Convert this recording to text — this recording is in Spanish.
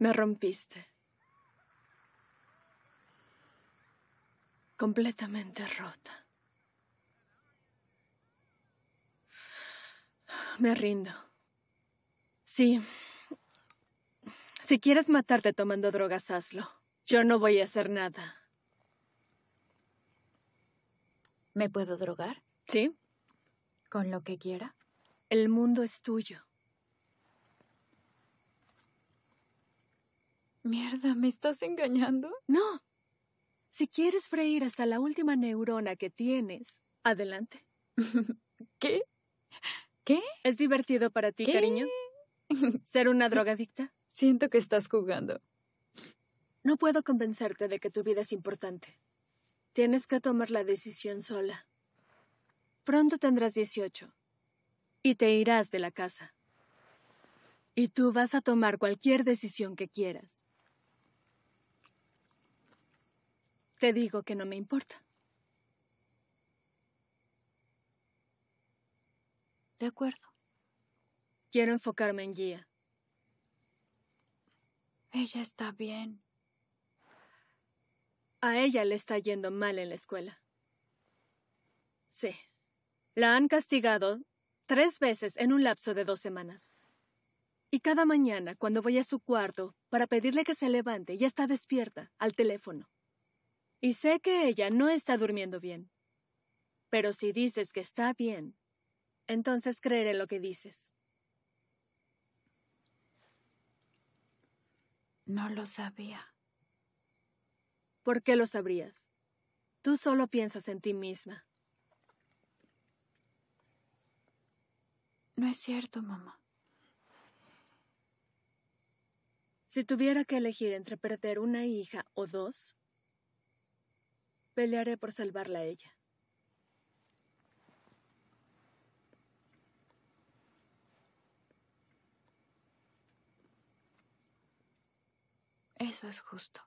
Me rompiste. Completamente rota. Me rindo. Sí. Si quieres matarte tomando drogas, hazlo. Yo no voy a hacer nada. ¿Me puedo drogar? Sí. Con lo que quiera. El mundo es tuyo. Mierda, ¿me estás engañando? No. Si quieres freír hasta la última neurona que tienes, adelante. ¿Qué? ¿Qué? ¿Es divertido para ti, cariño? ¿Ser una drogadicta? Siento que estás jugando. No puedo convencerte de que tu vida es importante. Tienes que tomar la decisión sola. Pronto tendrás 18 y te irás de la casa. Y tú vas a tomar cualquier decisión que quieras. Te digo que no me importa. De acuerdo. Quiero enfocarme en Guía. Ella está bien. A ella le está yendo mal en la escuela. Sí. La han castigado tres veces en un lapso de dos semanas. Y cada mañana, cuando voy a su cuarto para pedirle que se levante, ya está despierta, al teléfono. Y sé que ella no está durmiendo bien. Pero si dices que está bien, entonces creeré lo que dices. No lo sabía. ¿Por qué lo sabrías? Tú solo piensas en ti misma. No es cierto, mamá. Si tuviera que elegir entre perder una hija o dos, Pelearé por salvarla a ella. Eso es justo.